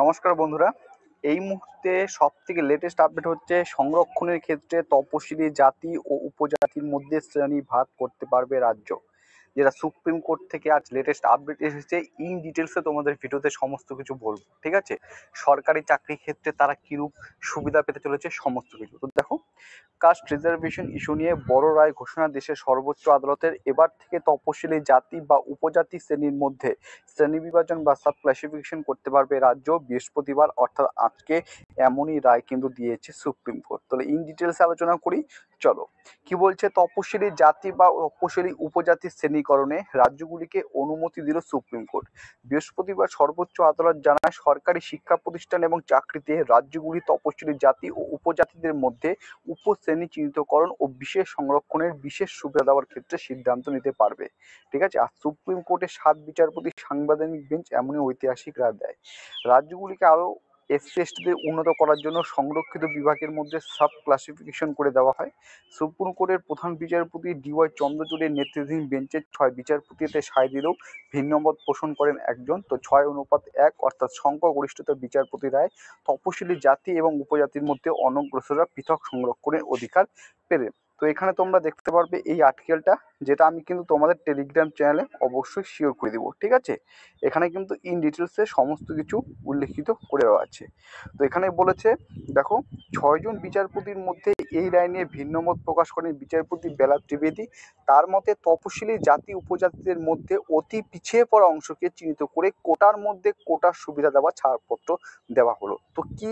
নমস্কার বন্ধুরা এই মুহূর্তে সব থেকে লেটেস্ট আপডেট হচ্ছে সংরক্ষণের ক্ষেত্রে তপশিলি জাতি ও উপজাতির মধ্যে শ্রেণী ভাগ করতে পারবে রাজ্য যেটা সুপ্রিম কোর্ট থেকে আজ লেটেস্ট আপডেট এসেছে ইন ডিটেলসে তোমাদের ভিডিওতে সমস্ত কিছু বলবো ঠিক আছে সরকারি চাকরির ক্ষেত্রে তারা কীরূপ সুবিধা পেতে চলেছে সমস্ত কিছু তো দেখো কাস্ট রিজার্ভেশন ইস্যু নিয়ে বড় রায় ঘোষণা দেশের সর্বোচ্চ আদালতের এবার থেকে তপশিলি জাতি বা উপজাতি শ্রেণীর মধ্যে শ্রেণী বিভাজন বা সাব ক্লাসিফিকেশন করতে পারবে রাজ্য বৃহস্পতিবার অর্থাৎ আজকে এমনই রায় কিন্তু দিয়েছে সুপ্রিম কোর্ট তাহলে ইন ডিটেলস আলোচনা করি চলো কি বলছে তপশিলি জাতি বা তপশিলি উপজাতি শ্রেণীকরণে রাজ্যগুলিকে অনুমতি দিল সুপ্রিম কোর্ট বৃহস্পতিবার সর্বোচ্চ আদালত জানায় সরকারি শিক্ষা প্রতিষ্ঠান এবং চাকরিতে রাজ্যগুলি তপশিলি জাতি ও উপজাতিদের মধ্যে উপশ্রেণী চিহ্নিতকরণ ও বিশেষ সংরক্ষণের বিশেষ সুবিধা দেওয়ার ক্ষেত্রে সিদ্ধান্ত নিতে পারবে ঠিক আছে আর সুপ্রিম কোর্টের সাত বিচারপতি সাংবিধানিক বেঞ্চ এমনই ঐতিহাসিক রায় দেয় রাজ্যগুলিকে আরও এসসি এসটিদের উন্নত করার জন্য সংরক্ষিত বিভাগের মধ্যে সাব ক্লাসিফিকেশন করে দেওয়া হয় সুপ্রিম কোর্টের প্রধান বিচারপতি ডিওয়াই চন্দ্রচূড়ের নেতৃত্বাধীন বেঞ্চের ছয় বিচারপতি এতে সায় দিলেও ভিন্নমত পোষণ করেন একজন তো ছয় অনুপাত এক অর্থাৎ সংখ্যাগরিষ্ঠতা বিচারপতি রায় তপশিলি জাতি এবং উপজাতির মধ্যে অনগ্রসরা পৃথক সংরক্ষণের অধিকার পেলেন তো এখানে তোমরা দেখতে পারবে এই আর্টিকেলটা যেটা আমি কিন্তু তোমাদের টেলিগ্রাম চ্যানেলে অবশ্যই শিওর করে দেবো ঠিক আছে এখানে কিন্তু ইন ডিটেলসে সমস্ত কিছু উল্লেখিত করে দেওয়া আছে তো এখানে বলেছে দেখো ছয়জন বিচারপতির মধ্যে এই রায় নিয়ে ভিন্ন মত প্রকাশ করেন বিচারপতি বেলা ত্রিবেদী তার মতে তপশিলি জাতি উপজাতিদের মধ্যে অতি পিছিয়ে পড়া অংশকে চিহ্নিত করে কোটার মধ্যে কোটার সুবিধা দেওয়া ছাড়পত্র দেওয়া হলো তো কি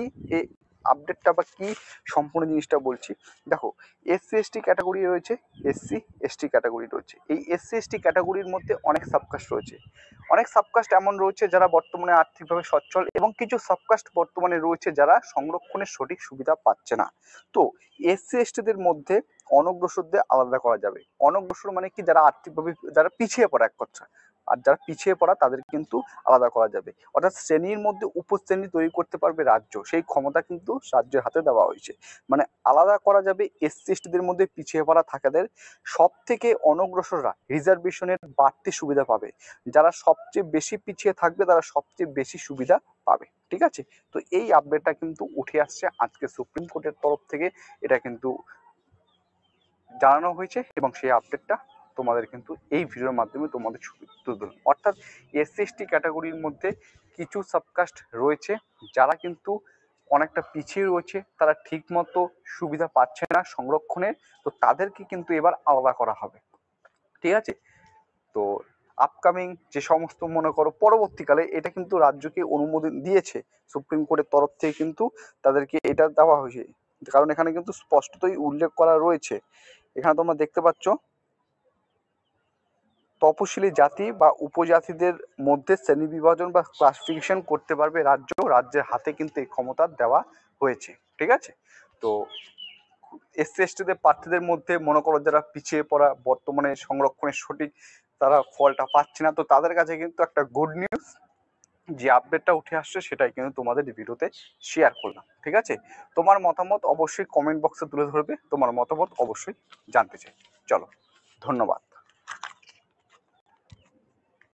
আপডেটটা বা কী সম্পূর্ণ জিনিসটা বলছি দেখো এসসি এসটি ক্যাটাগরি রয়েছে এসসি এসটি ক্যাটাগরি রয়েছে এই এসসি এসটি ক্যাটাগরির মধ্যে অনেক সাবকাস্ট রয়েছে অনেক সাবকাস্ট এমন রয়েছে যারা বর্তমানে আর্থিকভাবে সচ্ছল এবং কিছু সাবকাস্ট বর্তমানে রয়েছে যারা সংরক্ষণের সঠিক সুবিধা পাচ্ছে না তো এসসি এসটিদের মধ্যে অনগ্রসরদের আলাদা করা যাবে অনগ্রসর মানে কি যারা আর্থিকভাবে যারা পিছিয়ে পড়া এক কথা আর যারা পিছিয়ে পড়া তাদের কিন্তু আলাদা করা যাবে অর্থাৎ শ্রেণীর মধ্যে উপশ্রেণী তৈরি করতে পারবে রাজ্য সেই ক্ষমতা কিন্তু রাজ্যের হাতে দেওয়া হয়েছে মানে আলাদা করা যাবে এসসি এসটিদের মধ্যে পিছিয়ে পড়া থাকাদের সব থেকে অনগ্রসররা রিজার্ভেশনের বাড়তি সুবিধা পাবে যারা সবচেয়ে বেশি পিছিয়ে থাকবে তারা সবচেয়ে বেশি সুবিধা পাবে ঠিক আছে তো এই আপডেটটা কিন্তু উঠে আসছে আজকে সুপ্রিম কোর্টের তরফ থেকে এটা কিন্তু জানানো হয়েছে এবং সেই আপডেটটা তোমাদের কিন্তু এই ভিডিওর মাধ্যমে তোমাদের তুলে ধরুন অর্থাৎ এসসি ক্যাটাগরির মধ্যে কিছু সাবকাস্ট রয়েছে যারা কিন্তু অনেকটা পিছিয়ে রয়েছে তারা ঠিকমতো সুবিধা পাচ্ছে না সংরক্ষণের তো তাদেরকে কিন্তু এবার আলাদা করা হবে ঠিক আছে তো আপকামিং যে সমস্ত মনে করো পরবর্তীকালে এটা কিন্তু রাজ্যকে অনুমোদন দিয়েছে সুপ্রিম কোর্টের তরফ থেকে কিন্তু তাদেরকে এটা দেওয়া হয়েছে কারণ এখানে কিন্তু স্পষ্টতই উল্লেখ করা রয়েছে এখানে তোমরা দেখতে পাচ্ছ তপশিলি জাতি বা উপজাতিদের মধ্যে শ্রেণী বিভাজন বা ক্লাসিফিকেশন করতে পারবে রাজ্য রাজ্যের হাতে কিন্তু এই ক্ষমতা দেওয়া হয়েছে ঠিক আছে তো এসসি এসটিদের প্রার্থীদের মধ্যে মনে করো যারা পিছিয়ে পড়া বর্তমানে সংরক্ষণের সঠিক তারা ফলটা পাচ্ছে না তো তাদের কাছে কিন্তু একটা গুড নিউজ যে আপডেটটা উঠে আসছে সেটাই কিন্তু তোমাদের ভিডিওতে শেয়ার করলাম ঠিক আছে তোমার মতামত অবশ্যই কমেন্ট বক্সে তুলে ধরবে তোমার মতামত অবশ্যই জানতে চাই চলো ধন্যবাদ